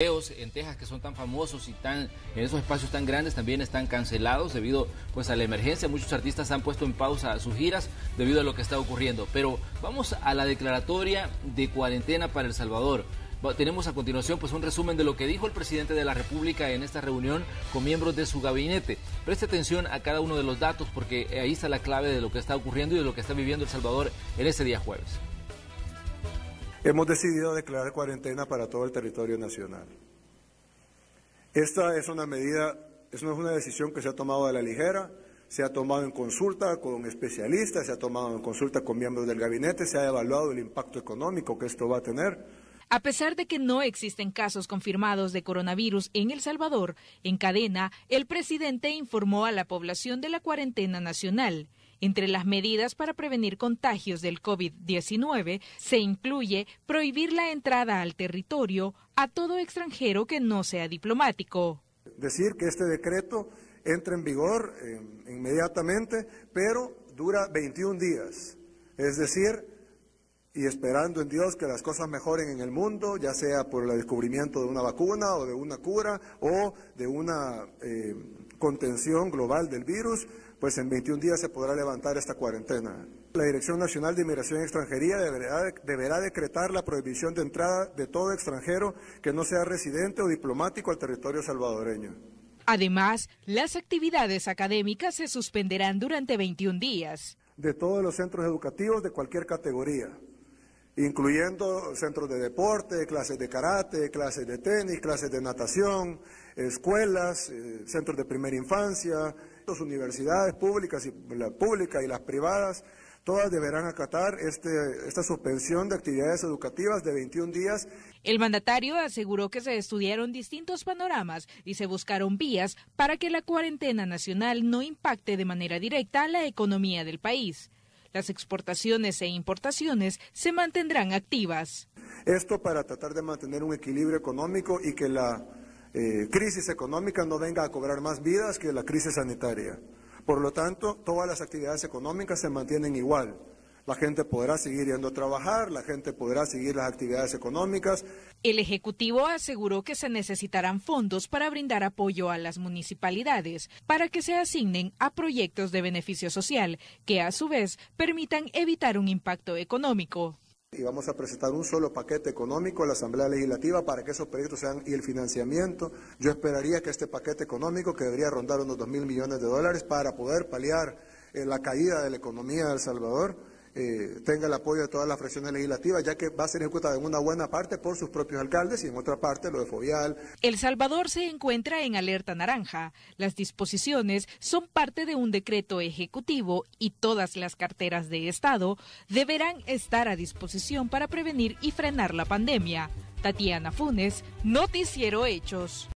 en Texas que son tan famosos y tan en esos espacios tan grandes también están cancelados debido pues a la emergencia. Muchos artistas han puesto en pausa sus giras debido a lo que está ocurriendo. Pero vamos a la declaratoria de cuarentena para El Salvador. Tenemos a continuación pues un resumen de lo que dijo el presidente de la República en esta reunión con miembros de su gabinete. Preste atención a cada uno de los datos porque ahí está la clave de lo que está ocurriendo y de lo que está viviendo El Salvador en ese día jueves hemos decidido declarar cuarentena para todo el territorio nacional. Esta es una medida, es es una decisión que se ha tomado de la ligera, se ha tomado en consulta con especialistas, se ha tomado en consulta con miembros del gabinete, se ha evaluado el impacto económico que esto va a tener. A pesar de que no existen casos confirmados de coronavirus en El Salvador, en cadena, el presidente informó a la población de la cuarentena nacional. Entre las medidas para prevenir contagios del COVID-19 se incluye prohibir la entrada al territorio a todo extranjero que no sea diplomático. Decir que este decreto entra en vigor eh, inmediatamente, pero dura 21 días. Es decir, y esperando en Dios que las cosas mejoren en el mundo, ya sea por el descubrimiento de una vacuna o de una cura o de una... Eh, contención global del virus, pues en 21 días se podrá levantar esta cuarentena. La Dirección Nacional de Inmigración y Extranjería deberá, deberá, decretar la prohibición de entrada de todo extranjero que no sea residente o diplomático al territorio salvadoreño. Además, las actividades académicas se suspenderán durante 21 días. De todos los centros educativos de cualquier categoría, incluyendo centros de deporte, clases de karate, clases de tenis, clases de natación, escuelas, eh, centros de primera infancia, las universidades públicas y y las privadas, todas deberán acatar este, esta suspensión de actividades educativas de 21 días. El mandatario aseguró que se estudiaron distintos panoramas y se buscaron vías para que la cuarentena nacional no impacte de manera directa a la economía del país. Las exportaciones e importaciones se mantendrán activas. Esto para tratar de mantener un equilibrio económico y que la eh, crisis económica no venga a cobrar más vidas que la crisis sanitaria. Por lo tanto, todas las actividades económicas se mantienen igual la gente podrá seguir yendo a trabajar, la gente podrá seguir las actividades económicas. El Ejecutivo aseguró que se necesitarán fondos para brindar apoyo a las municipalidades para que se asignen a proyectos de beneficio social que a su vez permitan evitar un impacto económico. Y vamos a presentar un solo paquete económico a la Asamblea Legislativa para que esos proyectos sean y el financiamiento. Yo esperaría que este paquete económico, que debería rondar unos 2 mil millones de dólares para poder paliar eh, la caída de la economía de El Salvador, eh, tenga el apoyo de todas las fracciones legislativas, ya que va a ser ejecutada en una buena parte por sus propios alcaldes y en otra parte lo de Fovial. El Salvador se encuentra en alerta naranja. Las disposiciones son parte de un decreto ejecutivo y todas las carteras de Estado deberán estar a disposición para prevenir y frenar la pandemia. Tatiana Funes, Noticiero Hechos.